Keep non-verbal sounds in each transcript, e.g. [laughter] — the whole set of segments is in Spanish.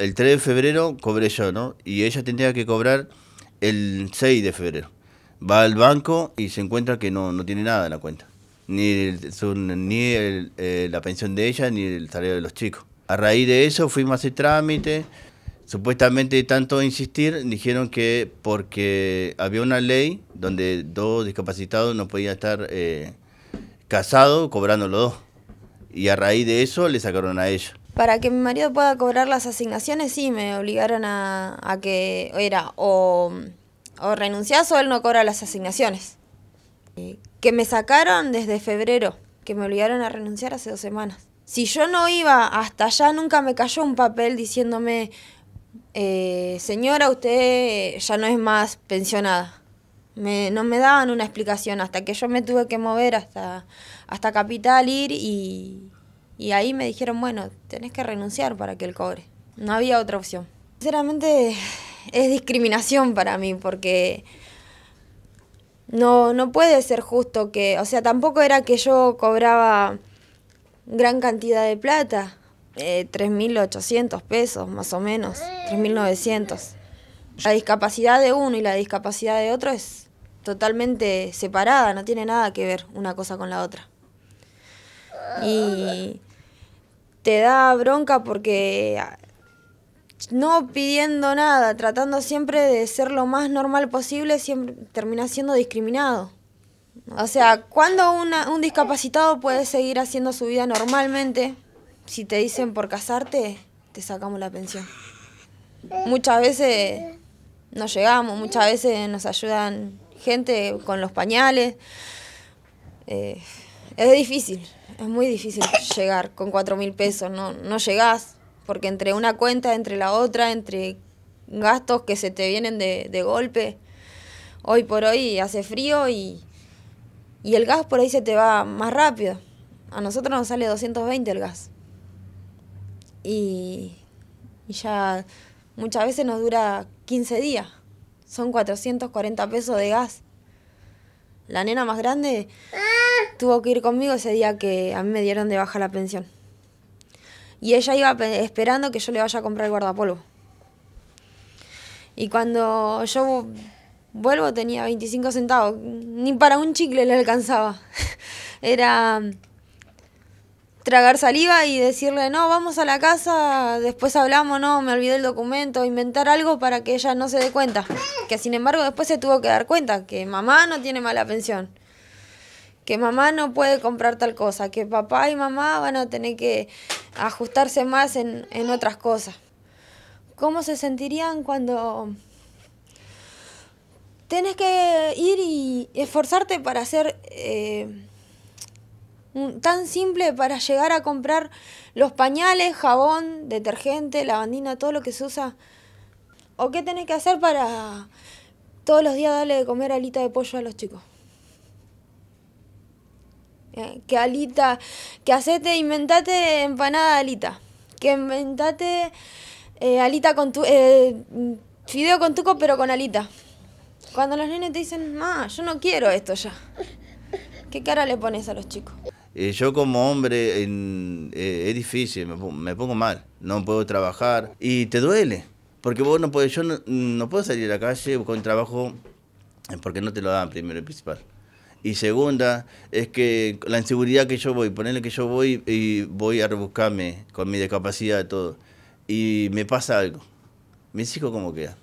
el 3 de febrero cobré yo, ¿no? Y ella tendría que cobrar el 6 de febrero. Va al banco y se encuentra que no, no tiene nada en la cuenta. Ni, ni eh, la pensión de ella, ni el salario de los chicos. A raíz de eso fuimos a hacer trámite. Supuestamente tanto insistir, dijeron que porque había una ley donde dos discapacitados no podían estar eh, casados cobrando los dos. Y a raíz de eso le sacaron a ella para que mi marido pueda cobrar las asignaciones, sí, me obligaron a, que era o, o o él no cobra las asignaciones. Eh, que me sacaron desde febrero, que me obligaron a renunciar hace dos semanas. Si yo no iba hasta allá, nunca me cayó un papel diciéndome, eh, señora, usted eh, ya no es más pensionada. Me, no me daban una explicación hasta que yo me tuve que mover hasta, hasta Capital, ir y, y ahí me dijeron, bueno, tenés que renunciar para que él cobre. No había otra opción. Sinceramente es discriminación para mí porque no, no puede ser justo que, o sea, tampoco era que yo cobraba gran cantidad de plata, 3.800 eh, pesos más o menos, 3.900. La discapacidad de uno y la discapacidad de otro es totalmente separada, no tiene nada que ver una cosa con la otra. Y te da bronca porque ah, no pidiendo nada, tratando siempre de ser lo más normal posible, siempre terminás siendo discriminado. O sea, cuando un discapacitado puede seguir haciendo su vida normalmente? Si te dicen por casarte, te sacamos la pensión. Muchas veces no llegamos, muchas veces nos ayudan gente con los pañales. Eh, es difícil, es muy difícil llegar con cuatro mil pesos, no, no llegás, porque entre una cuenta, entre la otra, entre gastos que se te vienen de, golpe, hoy por hoy hace frío y, el gas por ahí se te va más rápido. A nosotros nos sale 220 el gas. Y, y ya muchas veces nos dura 15 días. Son 440 pesos de gas. La nena más grande tuvo que ir conmigo ese día que a mí me dieron de baja la pensión. Y ella iba esperando que yo le vaya a comprar el guardapolvo. Y cuando yo vuelvo tenía 25 centavos, ni para un chicle le alcanzaba. [laughs] Era mm, tragar saliva y decirle, no, vamos a la casa, después hablamos, no, me olvidé el documento, inventar algo para que ella no se dé cuenta. Que sin embargo después se tuvo que dar cuenta que mamá no tiene mala pensión que mamá no puede comprar tal cosa, que papá y mamá van a tener que ajustarse más en, otras cosas. ¿Cómo se sentirían cuando tenés que ir y esforzarte para hacer... Eh, tan simple para llegar a comprar los pañales, jabón, detergente, lavandina, todo lo que se usa. ¿O qué tenés que hacer para todos los días darle de comer alita de pollo a los chicos? Eh, que alita, que hacete, inventate empanada alita. Que inventate eh, alita con tu, eh, fideo con tuco pero con alita. Cuando los nenes te dicen, ma, yo no quiero esto ya. ¿Qué cara le pones a los chicos? yo como hombre es difícil, me, me, pongo mal, no puedo trabajar y te duele. Porque vos no podés, yo no, puedo salir a la calle con trabajo porque no te lo dan primero y principal. Y segunda, es que la inseguridad que yo voy, ponerle que yo voy y voy a rebuscarme con mi discapacidad y todo. Y me pasa algo. Mis hijos cómo quedan.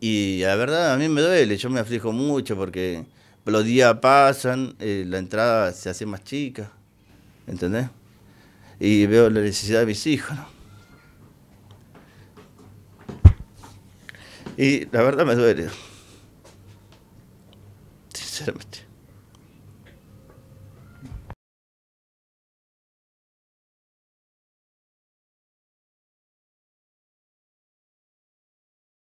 Y la verdad a mí me duele, yo me aflijo mucho porque los días pasan, eh, la entrada se hace más chica, ¿entendés? Y veo la necesidad de mis hijos, Y la verdad me duele. systemet.